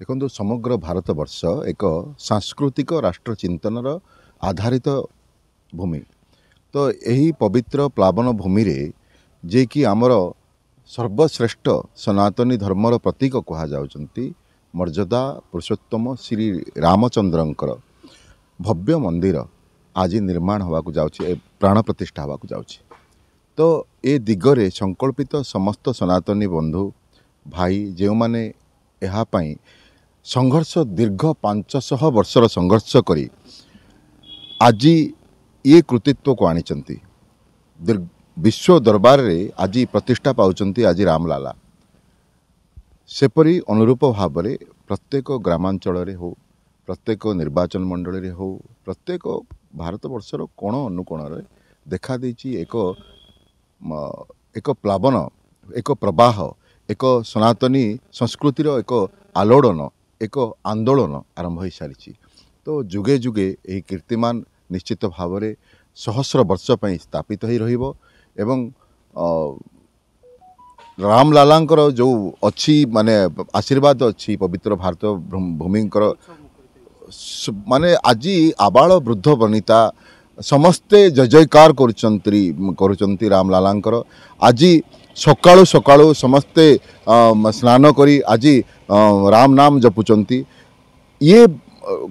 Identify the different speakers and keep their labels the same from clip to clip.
Speaker 1: ଦେଖନ୍ତୁ ସମଗ୍ର ଭାରତବର୍ଷ ଏକ ସାଂସ୍କୃତିକ ରାଷ୍ଟ୍ର ଚିନ୍ତନର ଆଧାରିତ ଭୂମି ତ ଏହି ପବିତ୍ର ପ୍ଲାବନ ଭୂମିରେ ଯିଏକି ଆମର ସର୍ବଶ୍ରେଷ୍ଠ ସନାତନୀ ଧର୍ମର ପ୍ରତୀକ କୁହାଯାଉଛନ୍ତି ମର୍ଯ୍ୟାଦା ପୁରୁଷୋତ୍ତମ ଶ୍ରୀ ରାମଚନ୍ଦ୍ରଙ୍କର ଭବ୍ୟ ମନ୍ଦିର ଆଜି ନିର୍ମାଣ ହେବାକୁ ଯାଉଛି ଏ ପ୍ରାଣ ପ୍ରତିଷ୍ଠା ହେବାକୁ ଯାଉଛି ତ ଏ ଦିଗରେ ସଂକଳ୍ପିତ ସମସ୍ତ ସନାତନୀ ବନ୍ଧୁ ଭାଇ ଯେଉଁମାନେ ଏହା ପାଇଁ ସଂଘର୍ଷ ଦୀର୍ଘ ପାଞ୍ଚଶହ ବର୍ଷର ସଂଘର୍ଷ କରି ଆଜି ଇଏ କୃତିତ୍ୱକୁ ଆଣିଛନ୍ତି ବିଶ୍ୱ ଦରବାରରେ ଆଜି ପ୍ରତିଷ୍ଠା ପାଉଛନ୍ତି ଆଜି ରାମଲାଲା ସେପରି ଅନୁରୂପ ଭାବରେ ପ୍ରତ୍ୟେକ ଗ୍ରାମାଞ୍ଚଳରେ ହେଉ ପ୍ରତ୍ୟେକ ନିର୍ବାଚନ ମଣ୍ଡଳୀରେ ହେଉ ପ୍ରତ୍ୟେକ ଭାରତବର୍ଷର କୋଣ ଅନୁକୋଣରେ ଦେଖାଦେଇଛି ଏକ ଏକ ପ୍ଲାବନ ଏକ ପ୍ରବାହ ଏକ ସନାତନୀ ସଂସ୍କୃତିର ଏକ ଆଲୋଡ଼ନ ଏକ ଆନ୍ଦୋଳନ ଆରମ୍ଭ ହୋଇସାରିଛି ତ ଯୁଗେ ଯୁଗେ ଏହି କୀର୍ତ୍ତିମାନ ନିଶ୍ଚିତ ଭାବରେ ସହସ୍ର ବର୍ଷ ପାଇଁ ସ୍ଥାପିତ ହୋଇ ରହିବ ଏବଂ ରାମଲାଲାଙ୍କର ଯେଉଁ ଅଛି ମାନେ ଆଶୀର୍ବାଦ ଅଛି ପବିତ୍ର ଭାରତ ଭୂମିଙ୍କର ମାନେ ଆଜି ଆବାଳ ବୃଦ୍ଧ ବନିତା ସମସ୍ତେ ଜୟ ଜୟକାର କରୁଛନ୍ତି କରୁଛନ୍ତି ରାମଲାଲାଙ୍କର ଆଜି ସକାଳୁ ସକାଳୁ ସମସ୍ତେ ସ୍ନାନ କରି ଆଜି ରାମ ନାମ ଜପୁଛନ୍ତି ଇଏ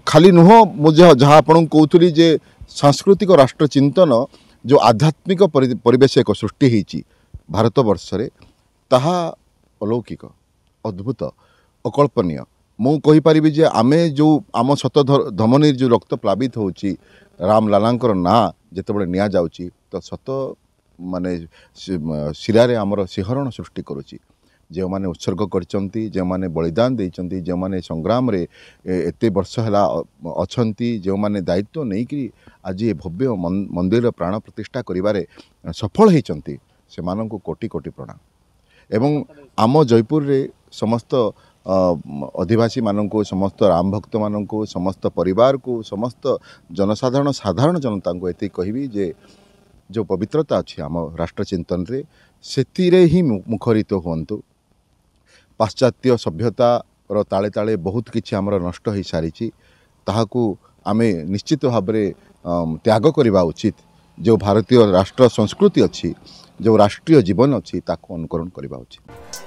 Speaker 1: ଖାଲି ନୁହଁ ମୁଁ ଯାହା ଯାହା ଆପଣଙ୍କୁ କହୁଥିଲି ଯେ ସାଂସ୍କୃତିକ ରାଷ୍ଟ୍ର ଚିନ୍ତନ ଯେଉଁ ଆଧ୍ୟାତ୍ମିକ ପରିବେଶ ଏକ ସୃଷ୍ଟି ହୋଇଛି ଭାରତବର୍ଷରେ ତାହା ଅଲୌକିକ ଅଦ୍ଭୁତ ଅକଳ୍ପନୀୟ ମୁଁ କହିପାରିବି ଯେ ଆମେ ଯେଉଁ ଆମ ସତ ଧମନୀରେ ଯେଉଁ ରକ୍ତ ପ୍ଲାବିତ ହେଉଛି ରାମଲାଲାଙ୍କର ନାଁ ଯେତେବେଳେ ନିଆଯାଉଛି ତ ସତ ମାନେ ଶିରାରେ ଆମର ଶିହରଣ ସୃଷ୍ଟି କରୁଛି ଯେଉଁମାନେ ଉତ୍ସର୍ଗ କରିଛନ୍ତି ଯେଉଁମାନେ ବଳିଦାନ ଦେଇଛନ୍ତି ଯେଉଁମାନେ ସଂଗ୍ରାମରେ ଏତେ ବର୍ଷ ହେଲା ଅଛନ୍ତି ଯେଉଁମାନେ ଦାୟିତ୍ୱ ନେଇକରି ଆଜି ଏ ଭବ୍ୟ ମନ୍ଦିରର ପ୍ରାଣ ପ୍ରତିଷ୍ଠା କରିବାରେ ସଫଳ ହୋଇଛନ୍ତି ସେମାନଙ୍କୁ କୋଟି କୋଟି ପ୍ରଣାମ ଏବଂ ଆମ ଜୟପୁରରେ ସମସ୍ତ ଅଧିବାସୀମାନଙ୍କୁ ସମସ୍ତ ରାମ ଭକ୍ତମାନଙ୍କୁ ସମସ୍ତ ପରିବାରକୁ ସମସ୍ତ ଜନସାଧାରଣ ସାଧାରଣ ଜନତାଙ୍କୁ ଏତିକି କହିବି ଯେ ଯେଉଁ ପବିତ୍ରତା ଅଛି ଆମ ରାଷ୍ଟ୍ର ଚିନ୍ତନରେ ସେଥିରେ ହିଁ ମୁଖରିତ ହୁଅନ୍ତୁ ପାଶ୍ଚାତ୍ୟ ସଭ୍ୟତାର ତାଳେ ତାଳେ ବହୁତ କିଛି ଆମର ନଷ୍ଟ ହୋଇସାରିଛି ତାହାକୁ ଆମେ ନିଶ୍ଚିତ ଭାବରେ ତ୍ୟାଗ କରିବା ଉଚିତ ଯେଉଁ ଭାରତୀୟ ରାଷ୍ଟ୍ର ସଂସ୍କୃତି ଅଛି ଯେଉଁ ରାଷ୍ଟ୍ରୀୟ ଜୀବନ ଅଛି ତାକୁ ଅନୁକରଣ କରିବା ଉଚିତ